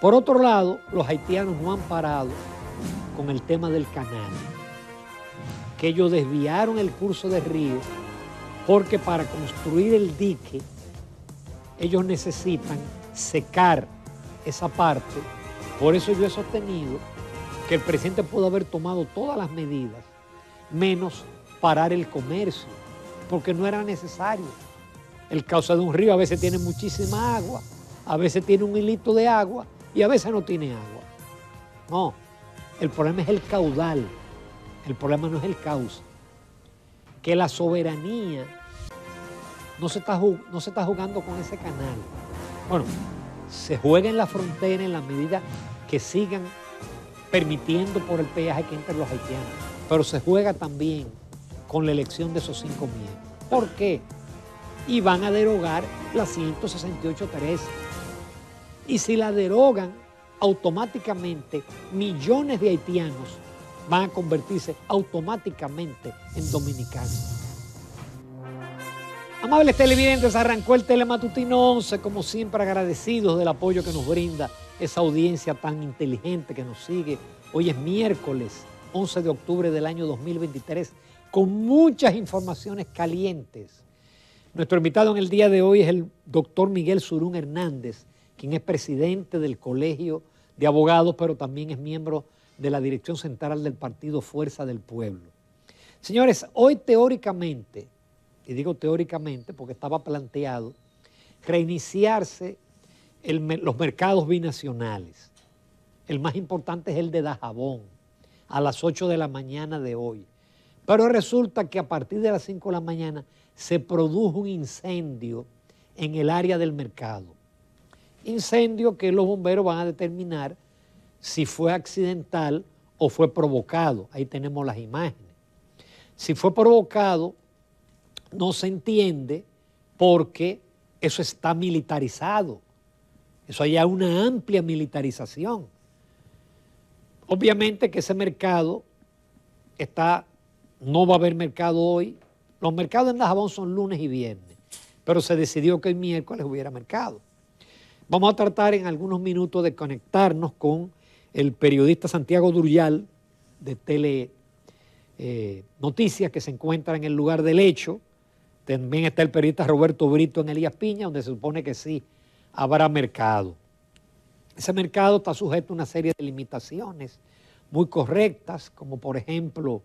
Por otro lado, los haitianos no han parado con el tema del canal, que ellos desviaron el curso del río porque para construir el dique ellos necesitan secar esa parte. Por eso yo he sostenido que el presidente pudo haber tomado todas las medidas, menos parar el comercio, porque no era necesario. El cauce de un río a veces tiene muchísima agua, a veces tiene un hilito de agua y a veces no tiene agua. No, el problema es el caudal, el problema no es el caos Que la soberanía no se está, no se está jugando con ese canal. Bueno, se juega en la frontera en la medida que sigan permitiendo por el peaje que entren los haitianos, pero se juega también con la elección de esos cinco miembros. ¿Por qué? Y van a derogar la 168.3 y si la derogan, automáticamente millones de haitianos van a convertirse automáticamente en dominicanos. Amables televidentes, arrancó el Telematutino 11, como siempre agradecidos del apoyo que nos brinda esa audiencia tan inteligente que nos sigue. Hoy es miércoles 11 de octubre del año 2023, con muchas informaciones calientes. Nuestro invitado en el día de hoy es el doctor Miguel Surún Hernández, quien es presidente del Colegio de Abogados, pero también es miembro de la Dirección Central del Partido Fuerza del Pueblo. Señores, hoy teóricamente, y digo teóricamente porque estaba planteado, reiniciarse los mercados binacionales. El más importante es el de Dajabón, a las 8 de la mañana de hoy. Pero resulta que a partir de las 5 de la mañana se produjo un incendio en el área del mercado incendio que los bomberos van a determinar si fue accidental o fue provocado. Ahí tenemos las imágenes. Si fue provocado, no se entiende porque eso está militarizado. Eso hay una amplia militarización. Obviamente que ese mercado está, no va a haber mercado hoy. Los mercados en Dajabón son lunes y viernes, pero se decidió que el miércoles hubiera mercado. Vamos a tratar en algunos minutos de conectarnos con el periodista Santiago Durial de Tele eh, Noticias que se encuentra en el lugar del hecho. También está el periodista Roberto Brito en Elías Piña, donde se supone que sí habrá mercado. Ese mercado está sujeto a una serie de limitaciones muy correctas, como por ejemplo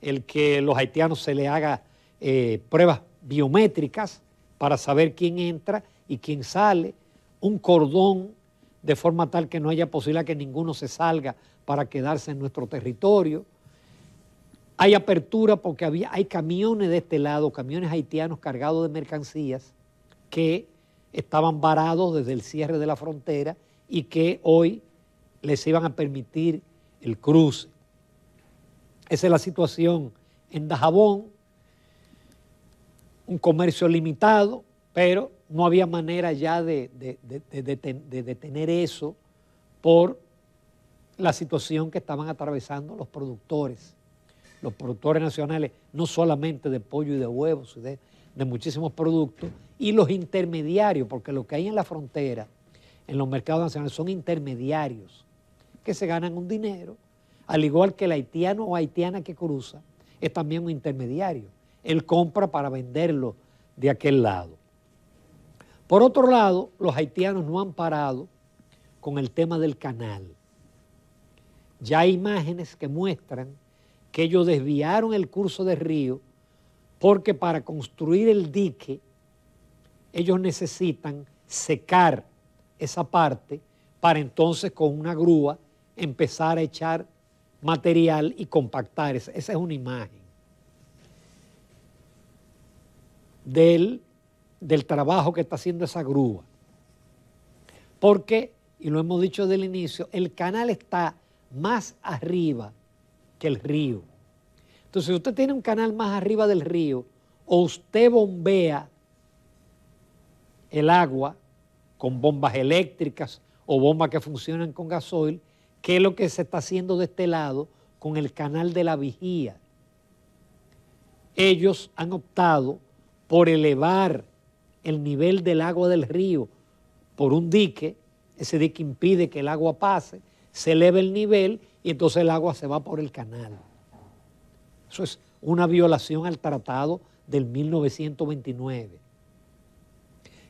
el que los haitianos se le haga eh, pruebas biométricas para saber quién entra y quién sale un cordón de forma tal que no haya posibilidad que ninguno se salga para quedarse en nuestro territorio. Hay apertura porque había, hay camiones de este lado, camiones haitianos cargados de mercancías que estaban varados desde el cierre de la frontera y que hoy les iban a permitir el cruce. Esa es la situación en Dajabón, un comercio limitado, pero no había manera ya de, detener eso por la situación que estaban atravesando los productores, los productores nacionales, no solamente de pollo y de huevos, de, de muchísimos productos, y los intermediarios, porque lo que hay en la frontera, en los mercados nacionales, son intermediarios que se ganan un dinero, al igual que el haitiano o haitiana que cruza, es también un intermediario. Él compra para venderlo de aquel lado. Por otro lado, los haitianos no han parado con el tema del canal. Ya hay imágenes que muestran que ellos desviaron el curso del río porque para construir el dique ellos necesitan secar esa parte para entonces con una grúa empezar a echar material y compactar. Esa es una imagen del del trabajo que está haciendo esa grúa. Porque, y lo hemos dicho desde el inicio, el canal está más arriba que el río. Entonces, si usted tiene un canal más arriba del río, o usted bombea el agua con bombas eléctricas o bombas que funcionan con gasoil, ¿qué es lo que se está haciendo de este lado con el canal de la vigía. Ellos han optado por elevar el nivel del agua del río por un dique, ese dique impide que el agua pase, se eleva el nivel y entonces el agua se va por el canal. Eso es una violación al tratado del 1929,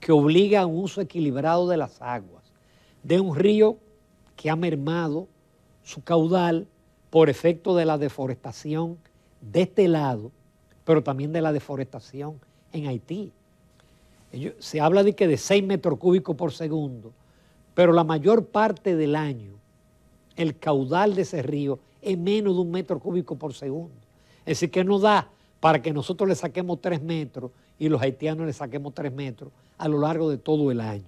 que obliga a un uso equilibrado de las aguas, de un río que ha mermado su caudal por efecto de la deforestación de este lado, pero también de la deforestación en Haití se habla de que de 6 metros cúbicos por segundo, pero la mayor parte del año el caudal de ese río es menos de un metro cúbico por segundo. Es decir, que no da para que nosotros le saquemos 3 metros y los haitianos le saquemos 3 metros a lo largo de todo el año.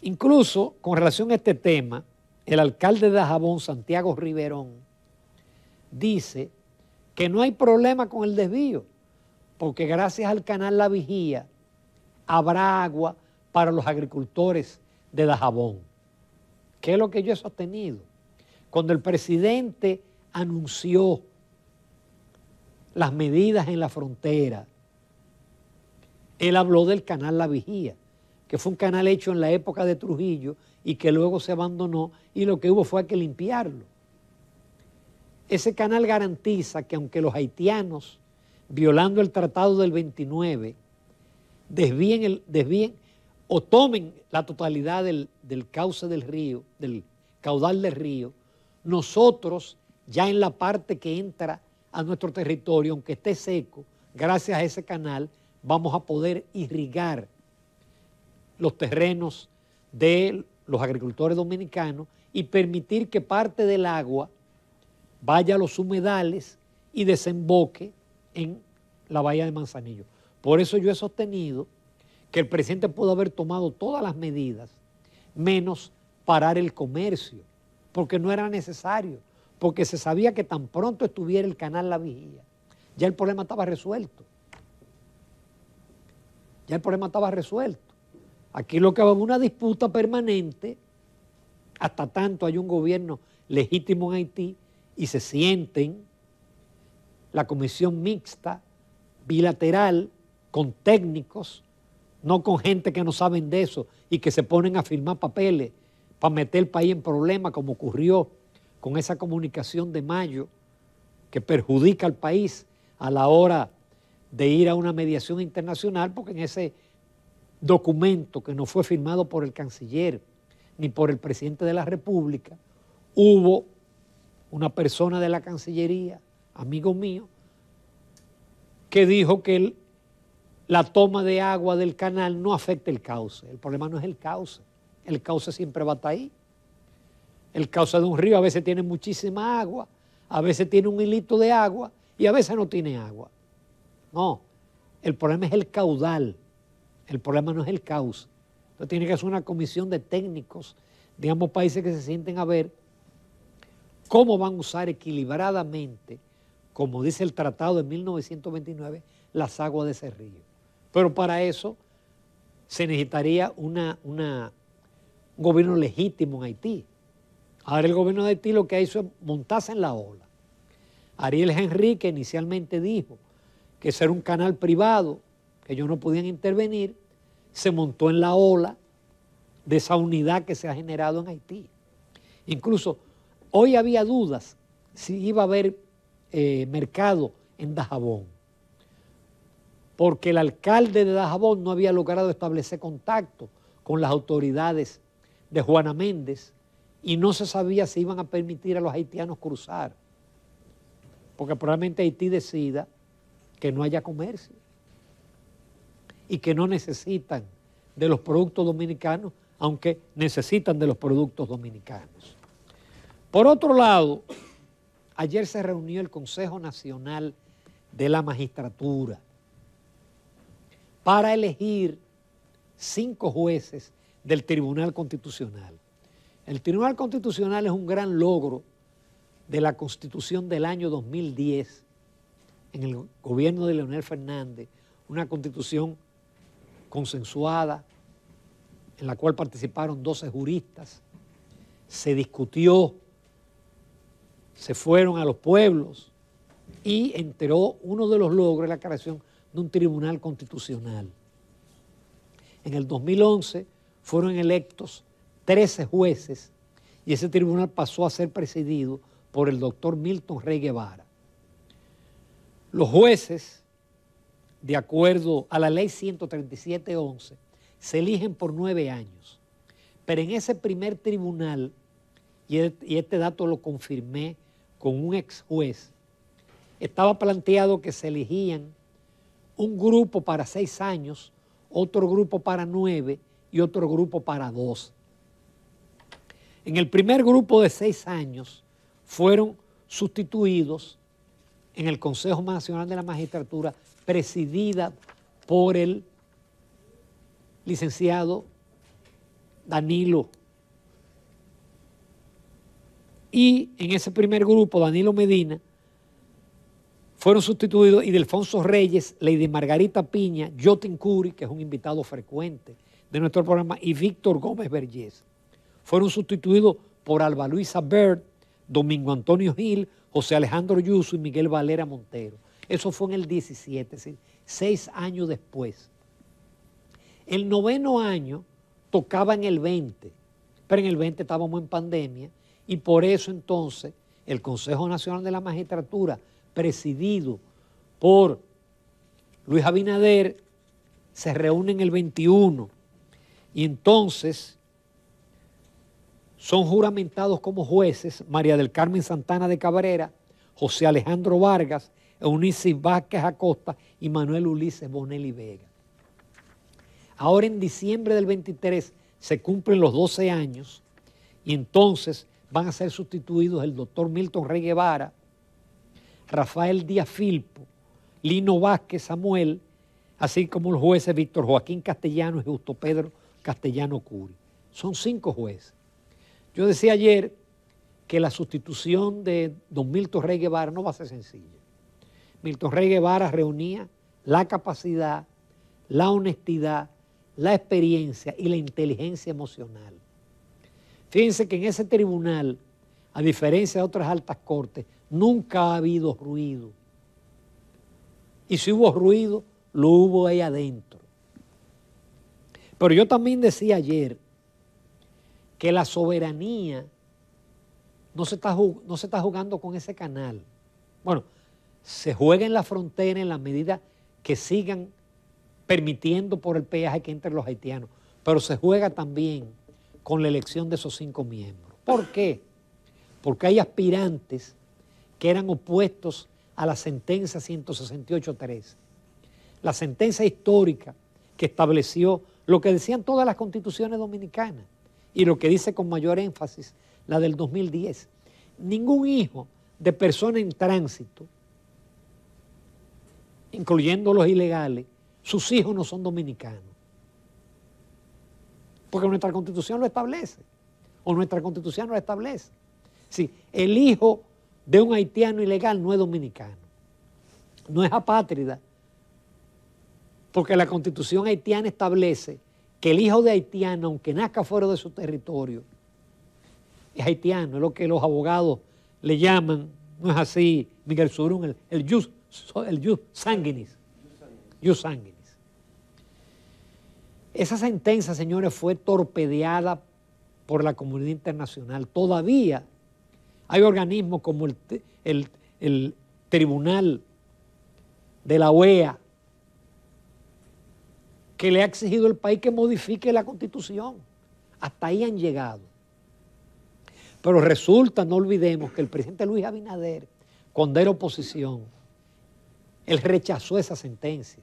Incluso con relación a este tema, el alcalde de Ajabón, Santiago Riverón, dice que no hay problema con el desvío, porque gracias al canal La Vigía habrá agua para los agricultores de Dajabón. ¿Qué es lo que yo he sostenido? Cuando el presidente anunció las medidas en la frontera, él habló del canal La Vigía, que fue un canal hecho en la época de Trujillo y que luego se abandonó y lo que hubo fue que limpiarlo. Ese canal garantiza que aunque los haitianos violando el tratado del 29, desvíen, el, o tomen la totalidad del, del cauce del río, del caudal del río, nosotros ya en la parte que entra a nuestro territorio, aunque esté seco, gracias a ese canal vamos a poder irrigar los terrenos de los agricultores dominicanos y permitir que parte del agua vaya a los humedales y desemboque en la bahía de Manzanillo. Por eso yo he sostenido que el presidente pudo haber tomado todas las medidas, menos parar el comercio, porque no era necesario, porque se sabía que tan pronto estuviera el canal La Vigía, ya el problema estaba resuelto. Ya el problema estaba resuelto. Aquí lo que es una disputa permanente, hasta tanto hay un gobierno legítimo en Haití y se sienten la comisión mixta, bilateral, con técnicos, no con gente que no saben de eso y que se ponen a firmar papeles para meter el país en problemas, como ocurrió con esa comunicación de mayo que perjudica al país a la hora de ir a una mediación internacional, porque en ese documento que no fue firmado por el canciller ni por el presidente de la República, hubo una persona de la Cancillería amigo mío, que dijo que la toma de agua del canal no afecta el cauce. El problema no es el cauce. El cauce siempre va hasta ahí. El cauce de un río a veces tiene muchísima agua, a veces tiene un hilito de agua y a veces no tiene agua. No, el problema es el caudal. El problema no es el cauce. Entonces tiene que ser una comisión de técnicos de ambos países que se sienten a ver cómo van a usar equilibradamente como dice el tratado de 1929, las aguas de ese río. Pero para eso se necesitaría una, un gobierno legítimo en Haití. Ahora el gobierno de Haití lo que hizo es montarse en la ola. Ariel Henrique inicialmente dijo que ser un canal privado, que ellos no podían intervenir, se montó en la ola de esa unidad que se ha generado en Haití. Incluso hoy había dudas si iba a haber eh, mercado en Dajabón, porque el alcalde de Dajabón no había logrado establecer contacto con las autoridades de Juana Méndez y no se sabía si iban a permitir a los haitianos cruzar, porque probablemente Haití decida que no haya comercio y que no necesitan de los productos dominicanos, aunque necesitan de los productos dominicanos. Por otro lado, Ayer se reunió el Consejo Nacional de la Magistratura para elegir cinco jueces del Tribunal Constitucional. El Tribunal Constitucional es un gran logro de la Constitución del año 2010 en el gobierno de Leonel Fernández, una constitución consensuada en la cual participaron 12 juristas, se discutió, se fueron a los pueblos y enteró uno de los logros la creación de un tribunal constitucional. En el 2011 fueron electos 13 jueces y ese tribunal pasó a ser presidido por el doctor Milton Rey Guevara. Los jueces, de acuerdo a la ley 137.11, se eligen por nueve años, pero en ese primer tribunal e, y este dato lo confirmé con un ex juez, estaba planteado que se elegían un grupo para seis años, otro grupo para nueve y otro grupo para dos. En el primer grupo de seis años fueron sustituidos en el Consejo Nacional de la Magistratura, presidida por el licenciado Danilo y en ese primer grupo Danilo Medina fueron sustituidos y Delfonso Reyes, Lady Margarita Piña, Jotin Curi, que es un invitado frecuente de nuestro programa, y Víctor Gómez Vergés. Fueron sustituidos por Alba Luisa Bert, Domingo Antonio Gil, José Alejandro Yuso y Miguel Valera Montero. Eso fue en el 17, es decir, seis años después. El noveno año tocaba en el 20, pero en el 20 estábamos en pandemia y por eso entonces el Consejo Nacional de la Magistratura, presidido por Luis Abinader, se reúne en el 21 y entonces son juramentados como jueces María del Carmen Santana de Cabrera, José Alejandro Vargas, Eunice Vázquez Acosta y Manuel Ulises Bonelli Vega. Ahora en diciembre del 23 se cumplen los 12 años y entonces van a ser sustituidos el doctor Milton Rey Guevara, Rafael Díaz Filpo, Lino Vázquez Samuel, así como los jueces Víctor Joaquín Castellano y Justo Pedro Castellano Curi. Son cinco jueces. Yo decía ayer que la sustitución de don Milton Rey Guevara no va a ser sencilla. Milton Rey Guevara reunía la capacidad, la honestidad, la experiencia y la inteligencia emocional Fíjense que en ese tribunal, a diferencia de otras altas cortes, nunca ha habido ruido. Y si hubo ruido, lo hubo ahí adentro. Pero yo también decía ayer que la soberanía no se, está, no se está jugando con ese canal. Bueno, se juega en la frontera en la medida que sigan permitiendo por el peaje que entren los haitianos, pero se juega también con la elección de esos cinco miembros. ¿Por qué? Porque hay aspirantes que eran opuestos a la sentencia 168.3, la sentencia histórica que estableció lo que decían todas las constituciones dominicanas y lo que dice con mayor énfasis la del 2010. Ningún hijo de persona en tránsito, incluyendo los ilegales, sus hijos no son dominicanos porque nuestra constitución lo establece, o nuestra constitución lo establece. Sí, el hijo de un haitiano ilegal no es dominicano, no es apátrida, porque la constitución haitiana establece que el hijo de haitiano, aunque nazca fuera de su territorio, es haitiano, es lo que los abogados le llaman, no es así, Miguel Surún, el, el jus, el sanguinis, jus sanguinis. Esa sentencia, señores, fue torpedeada por la comunidad internacional. Todavía hay organismos como el, Tribunal de la OEA que le ha exigido al país que modifique la constitución. Hasta ahí han llegado. Pero resulta, no olvidemos, que el presidente Luis Abinader, cuando era oposición, él rechazó esa sentencia.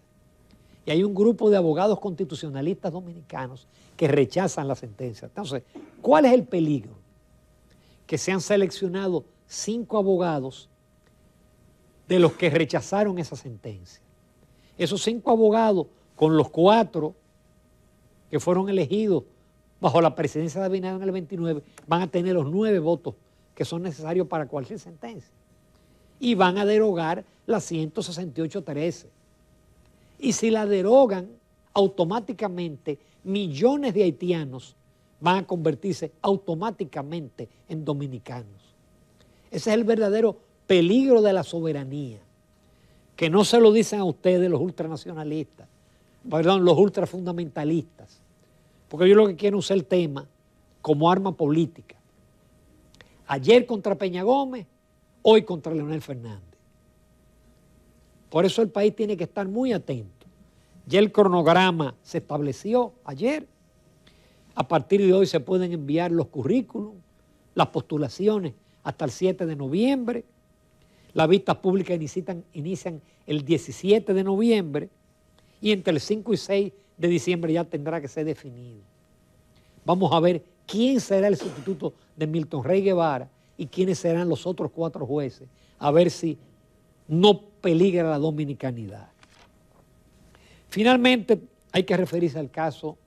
Y hay un grupo de abogados constitucionalistas dominicanos que rechazan la sentencia. Entonces, ¿cuál es el peligro? Que se han seleccionado cinco abogados de los que rechazaron esa sentencia. Esos cinco abogados, con los cuatro que fueron elegidos bajo la presidencia de Abinader en el 29, van a tener los nueve votos que son necesarios para cualquier sentencia. Y van a derogar la 168-13. Y si la derogan, automáticamente millones de haitianos van a convertirse automáticamente en dominicanos. Ese es el verdadero peligro de la soberanía, que no se lo dicen a ustedes los ultranacionalistas, perdón, los ultrafundamentalistas, porque ellos lo que quieren usar el tema como arma política. Ayer contra Peña Gómez, hoy contra Leonel Fernández. Por eso el país tiene que estar muy atento. Ya el cronograma se estableció ayer. A partir de hoy se pueden enviar los currículums, las postulaciones hasta el 7 de noviembre. Las vistas públicas inician, inician el 17 de noviembre y entre el 5 y 6 de diciembre ya tendrá que ser definido. Vamos a ver quién será el sustituto de Milton Rey Guevara y quiénes serán los otros cuatro jueces, a ver si no peligra la dominicanidad. Finalmente, hay que referirse al caso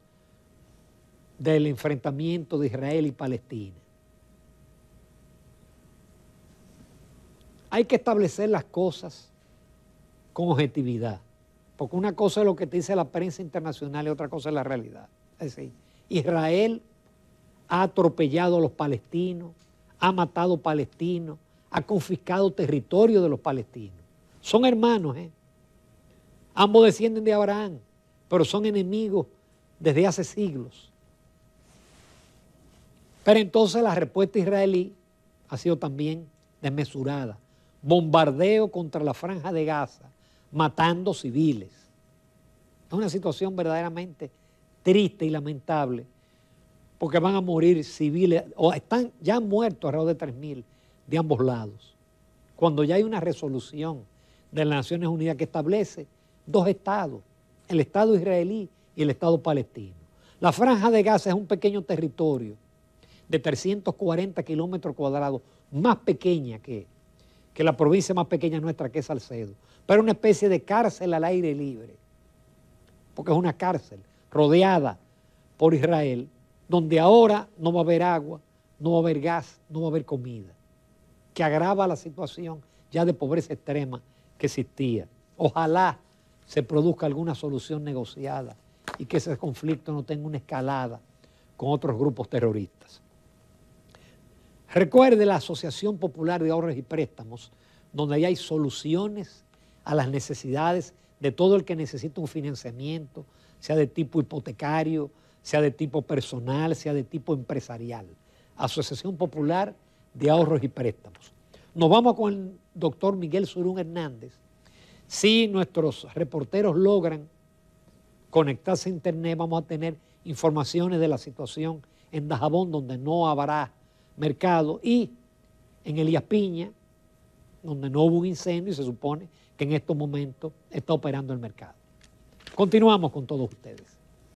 del enfrentamiento de Israel y Palestina. Hay que establecer las cosas con objetividad, porque una cosa es lo que te dice la prensa internacional y otra cosa es la realidad. Es decir, Israel ha atropellado a los palestinos, ha matado palestinos, ha confiscado territorio de los palestinos. Son hermanos, ¿eh? Ambos descienden de Abraham, pero son enemigos desde hace siglos. Pero entonces la respuesta israelí ha sido también desmesurada. Bombardeo contra la franja de Gaza, matando civiles. Es una situación verdaderamente triste y lamentable, porque van a morir civiles, o están ya muertos alrededor de 3.000 de ambos lados. Cuando ya hay una resolución de las Naciones Unidas que establece dos estados, el Estado israelí y el Estado palestino. La franja de Gaza es un pequeño territorio de 340 kilómetros cuadrados, más pequeña que, que la provincia más pequeña nuestra, que es Salcedo, pero una especie de cárcel al aire libre, porque es una cárcel rodeada por Israel, donde ahora no va a haber agua, no va a haber gas, no va a haber comida, que agrava la situación ya de pobreza extrema que existía. Ojalá se produzca alguna solución negociada y que ese conflicto no tenga una escalada con otros grupos terroristas. Recuerde la Asociación Popular de Ahorros y Préstamos, donde hay soluciones a las necesidades de todo el que necesita un financiamiento, sea de tipo hipotecario, sea de tipo personal, sea de tipo empresarial. Asociación Popular de Ahorros y Préstamos. Nos vamos con doctor Miguel Surún Hernández, si nuestros reporteros logran conectarse a Internet, vamos a tener informaciones de la situación en Dajabón, donde no habrá mercado, y en Elías Piña, donde no hubo un incendio y se supone que en estos momentos está operando el mercado. Continuamos con todos ustedes.